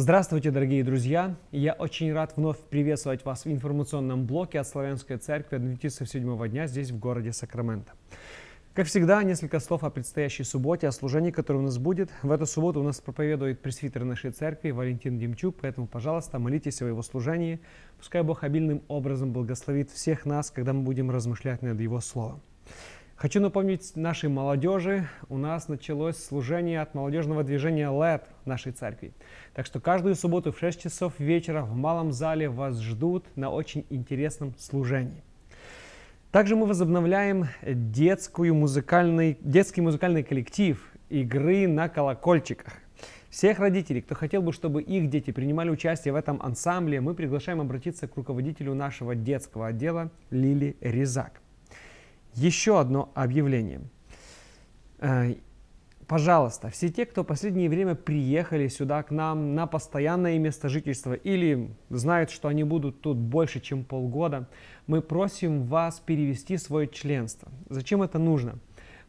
Здравствуйте, дорогие друзья! Я очень рад вновь приветствовать вас в информационном блоке от Славянской Церкви Адвентистов седьмого дня здесь, в городе Сакраменто. Как всегда, несколько слов о предстоящей субботе, о служении, которое у нас будет. В эту субботу у нас проповедует пресвитер нашей церкви Валентин Демчук, поэтому, пожалуйста, молитесь о его служении. Пускай Бог обильным образом благословит всех нас, когда мы будем размышлять над его словом. Хочу напомнить нашей молодежи, у нас началось служение от молодежного движения LED нашей церкви. Так что каждую субботу в 6 часов вечера в малом зале вас ждут на очень интересном служении. Также мы возобновляем детскую музыкальный, детский музыкальный коллектив игры на колокольчиках. Всех родителей, кто хотел бы, чтобы их дети принимали участие в этом ансамбле, мы приглашаем обратиться к руководителю нашего детского отдела Лили Резак. Еще одно объявление. Э, пожалуйста, все те, кто в последнее время приехали сюда к нам на постоянное место жительства или знают, что они будут тут больше, чем полгода, мы просим вас перевести свое членство. Зачем это нужно?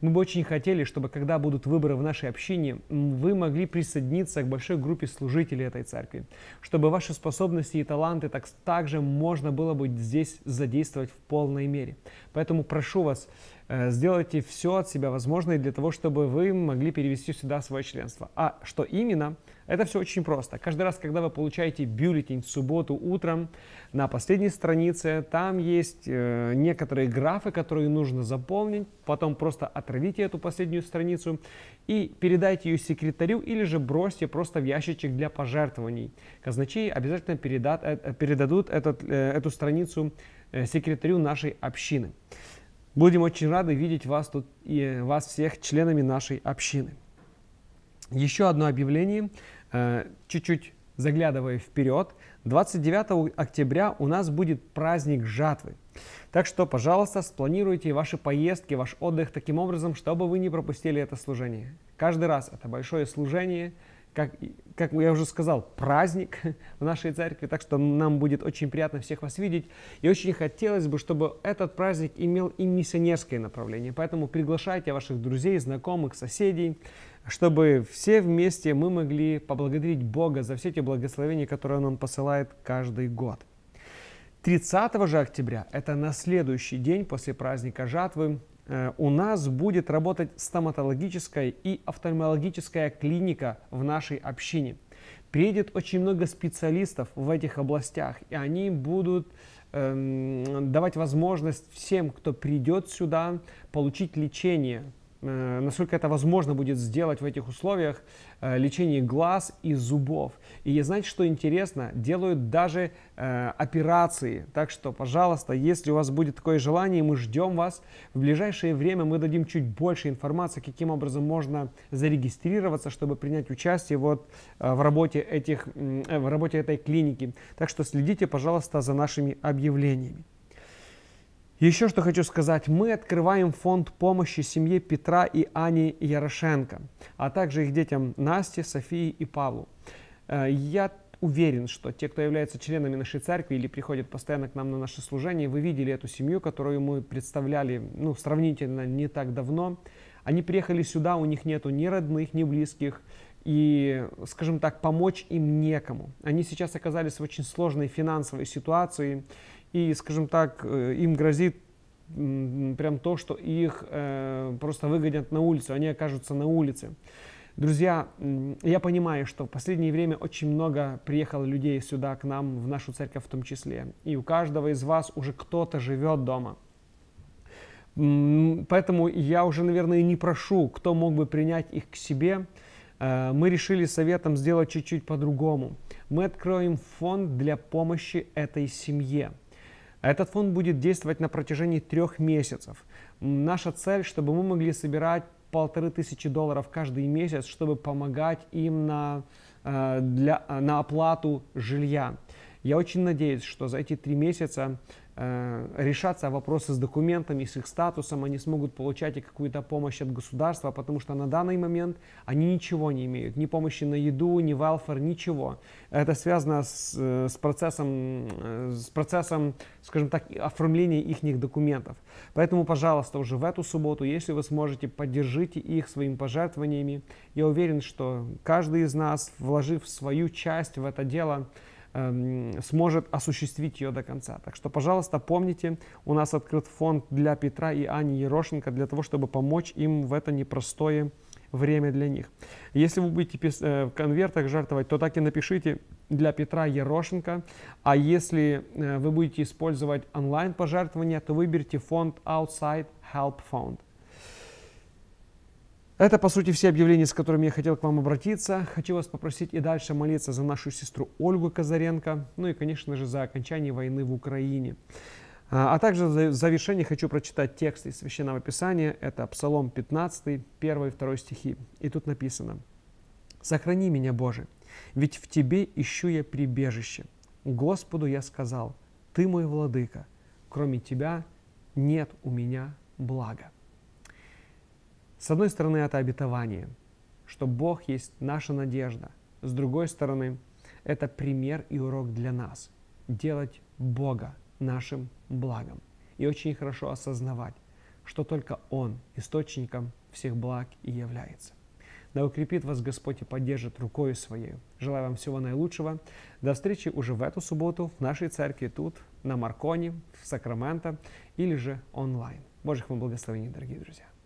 Мы бы очень хотели, чтобы когда будут выборы в нашей общине, вы могли присоединиться к большой группе служителей этой церкви, чтобы ваши способности и таланты так, также можно было бы здесь задействовать в полной мере. Поэтому прошу вас, Э, сделайте все от себя возможное для того, чтобы вы могли перевести сюда свое членство. А что именно? Это все очень просто. Каждый раз, когда вы получаете бюллетень в субботу утром, на последней странице там есть э, некоторые графы, которые нужно заполнить, потом просто отравите эту последнюю страницу и передайте ее секретарю или же бросьте просто в ящичек для пожертвований. Казначей обязательно передат, э, передадут этот, э, эту страницу э, секретарю нашей общины. Будем очень рады видеть вас тут и вас всех членами нашей общины. Еще одно объявление, э, чуть-чуть заглядывая вперед. 29 октября у нас будет праздник жатвы. Так что, пожалуйста, спланируйте ваши поездки, ваш отдых таким образом, чтобы вы не пропустили это служение. Каждый раз это большое служение – как, как я уже сказал, праздник в нашей церкви, так что нам будет очень приятно всех вас видеть. И очень хотелось бы, чтобы этот праздник имел и миссионерское направление. Поэтому приглашайте ваших друзей, знакомых, соседей, чтобы все вместе мы могли поблагодарить Бога за все те благословения, которые Он нам посылает каждый год. 30 же октября, это на следующий день после праздника жатвы, Э, у нас будет работать стоматологическая и офтальмологическая клиника в нашей общине. Приедет очень много специалистов в этих областях, и они будут эм, давать возможность всем, кто придет сюда, получить лечение, Э, насколько это возможно будет сделать в этих условиях, э, лечение глаз и зубов. И знаете, что интересно? Делают даже э, операции. Так что, пожалуйста, если у вас будет такое желание, мы ждем вас. В ближайшее время мы дадим чуть больше информации, каким образом можно зарегистрироваться, чтобы принять участие вот в работе, этих, в работе этой клиники. Так что следите, пожалуйста, за нашими объявлениями. Еще что хочу сказать, мы открываем фонд помощи семье Петра и Ани Ярошенко, а также их детям Насте, Софии и Павлу. Э, я уверен, что те, кто является членами нашей церкви или приходят постоянно к нам на наши служения, вы видели эту семью, которую мы представляли ну, сравнительно не так давно. Они приехали сюда, у них нету ни родных, ни близких, и, скажем так, помочь им некому. Они сейчас оказались в очень сложной финансовой ситуации, и, скажем так, э, им грозит прям то, что их э, просто выгонят на улицу, они окажутся на улице. Друзья, я понимаю, что в последнее время очень много приехало людей сюда, к нам, в нашу церковь в том числе. И у каждого из вас уже кто-то живет дома. Поэтому я уже, наверное, не прошу, кто мог бы принять их к себе. Э, мы решили советом сделать чуть-чуть по-другому. Мы откроем фонд для помощи этой семье. А этот фонд будет действовать на протяжении трех месяцев. Наша цель, чтобы мы могли собирать полторы тысячи долларов каждый месяц, чтобы помогать им на, э, для, э, на оплату жилья. Я очень надеюсь, что за эти три месяца Э, решаться вопросы с документами, с их статусом, они смогут получать какую-то помощь от государства, потому что на данный момент они ничего не имеют, ни помощи на еду, ни welfare, ничего. Это связано с, э, с, процессом, э, с процессом, скажем так, оформления их документов. Поэтому, пожалуйста, уже в эту субботу, если вы сможете, поддержите их своими пожертвованиями. Я уверен, что каждый из нас, вложив свою часть в это дело, Эм, сможет осуществить ее до конца. Так что, пожалуйста, помните, у нас открыт фонд для Петра и Ани Ерошенко для того, чтобы помочь им в это непростое время для них. Если вы будете э, в конвертах жертвовать, то так и напишите для Петра Ерошенко. А если э, вы будете использовать онлайн пожертвования, то выберите фонд Outside Help Fund. Это, по сути, все объявления, с которыми я хотел к вам обратиться. Хочу вас попросить и дальше молиться за нашу сестру Ольгу Казаренко, ну и, конечно же, за окончание войны в Украине. А, а также в завершении хочу прочитать текст из Священного Писания. Это Псалом 15, 1 и 2 стихи. И тут написано. «Сохрани меня, Боже, ведь в Тебе ищу я прибежище. Господу я сказал, Ты мой владыка, кроме Тебя нет у меня блага». С одной стороны, это обетование, что Бог есть наша надежда. С другой стороны, это пример и урок для нас. Делать Бога нашим благом. И очень хорошо осознавать, что только Он источником всех благ и является. Да укрепит вас Господь и поддержит рукою Своей. Желаю вам всего наилучшего. До встречи уже в эту субботу в нашей церкви тут, на Марконе, в Сакраменто или же онлайн. Божьих вам благословений, дорогие друзья.